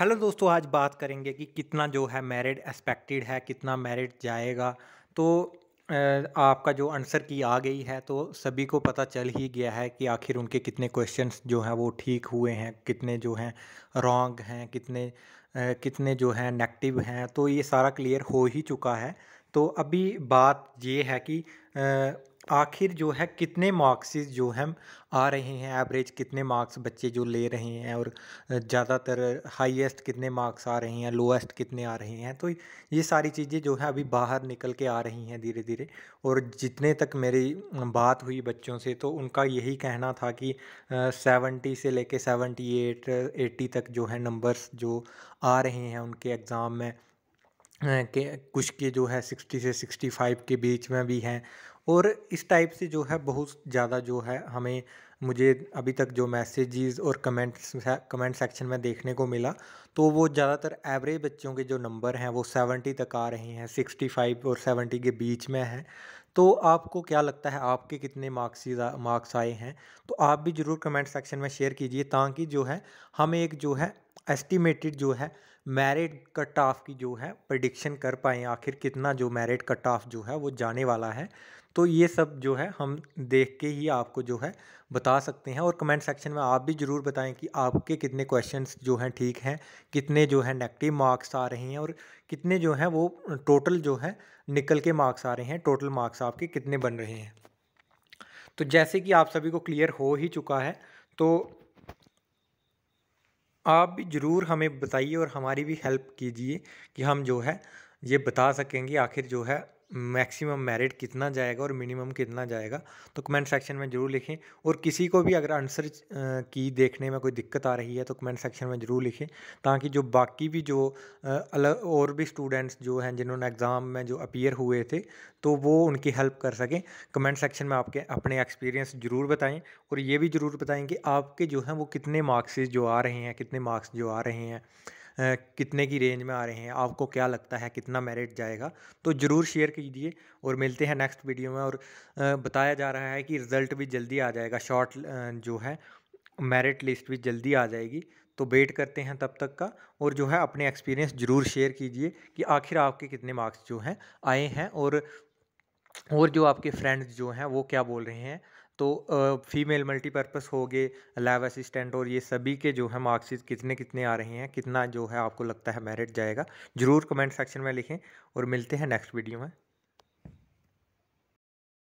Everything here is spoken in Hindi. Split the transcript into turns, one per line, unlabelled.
हेलो दोस्तों आज बात करेंगे कि कितना जो है मैरिड एक्सपेक्टेड है कितना मैरिड जाएगा तो आपका जो आंसर की आ गई है तो सभी को पता चल ही गया है कि आखिर उनके कितने क्वेश्चंस जो हैं वो ठीक हुए हैं कितने जो हैं रॉन्ग हैं कितने कितने जो हैं नेगेटिव हैं तो ये सारा क्लियर हो ही चुका है तो अभी बात ये है कि आखिर जो है कितने मार्क्स जो हम आ रहे हैं एवरेज कितने मार्क्स बच्चे जो ले रहे हैं और ज़्यादातर हाईएस्ट कितने मार्क्स आ रहे हैं लोएस्ट कितने आ रहे हैं तो ये सारी चीज़ें जो है अभी बाहर निकल के आ रही हैं धीरे धीरे और जितने तक मेरी बात हुई बच्चों से तो उनका यही कहना था कि सेवेंटी से लेके सेवेंटी एट एटी तक जो है नंबर्स जो आ रहे हैं उनके एग्ज़ाम में के कुछ के जो है सिक्सटी से सिक्सटी फाइव के बीच में भी हैं और इस टाइप से जो है बहुत ज़्यादा जो है हमें मुझे अभी तक जो मैसेजेस और कमेंट्स कमेंट सेक्शन में देखने को मिला तो वो ज़्यादातर एवरेज बच्चों के जो नंबर हैं वो सेवेंटी तक आ रहे हैं सिक्सटी फाइव और सेवेंटी के बीच में हैं तो आपको क्या लगता है आपके कितने मार्क्स मार्क्स आए हैं तो आप भी ज़रूर कमेंट सेक्शन में शेयर कीजिए ताकि जो है हम एक जो है एस्टिमेटेड जो है मैरिट कट ऑफ की जो है प्रडिक्शन कर पाएँ आखिर कितना जो मैरिट कट ऑफ जो है वो जाने वाला है तो ये सब जो है हम देख के ही आपको जो है बता सकते हैं और कमेंट सेक्शन में आप भी ज़रूर बताएं कि आपके कितने क्वेश्चंस जो हैं ठीक हैं कितने जो हैं नेगेटिव मार्क्स आ रहे हैं और कितने जो हैं वो टोटल जो है निकल के मार्क्स आ रहे हैं टोटल मार्क्स आपके कितने बन रहे हैं तो जैसे कि आप सभी को क्लियर हो ही चुका है तो आप भी ज़रूर हमें बताइए और हमारी भी हेल्प कीजिए कि हम जो है ये बता सकेंगे आखिर जो है मैक्सिमम मेरिट कितना जाएगा और मिनिमम कितना जाएगा तो कमेंट सेक्शन में ज़रूर लिखें और किसी को भी अगर आंसर की देखने में कोई दिक्कत आ रही है तो कमेंट सेक्शन में ज़रूर लिखें ताकि जो बाकी भी जो अलग और भी स्टूडेंट्स जो हैं जिन्होंने एग्ज़ाम में जो अपीयर हुए थे तो वो उनकी हेल्प कर सकें कमेंट सेक्शन में आपके अपने एक्सपीरियंस ज़रूर बताएँ और ये भी ज़रूर बताएँ कि आपके जो हैं वो कितने मार्क्स जो आ रहे हैं कितने मार्क्स जो आ रहे हैं कितने की रेंज में आ रहे हैं आपको क्या लगता है कितना मेरिट जाएगा तो ज़रूर शेयर की कीजिए और मिलते हैं नेक्स्ट वीडियो में और बताया जा रहा है कि रिज़ल्ट भी जल्दी आ जाएगा शॉर्ट जो है मेरिट लिस्ट भी जल्दी आ जाएगी तो वेट करते हैं तब तक का और जो है अपने एक्सपीरियंस ज़रूर शेयर कीजिए कि आखिर आपके कितने मार्क्स जो हैं आए हैं और और जो आपके फ्रेंड्स जो हैं वो क्या बोल रहे हैं तो फीमेल मल्टीपर्पस हो गए लैब असिस्टेंट और ये सभी के जो है मार्क्सिस कितने कितने आ रहे हैं कितना जो है आपको लगता है मेरिट जाएगा ज़रूर कमेंट सेक्शन में लिखें और मिलते हैं नेक्स्ट वीडियो में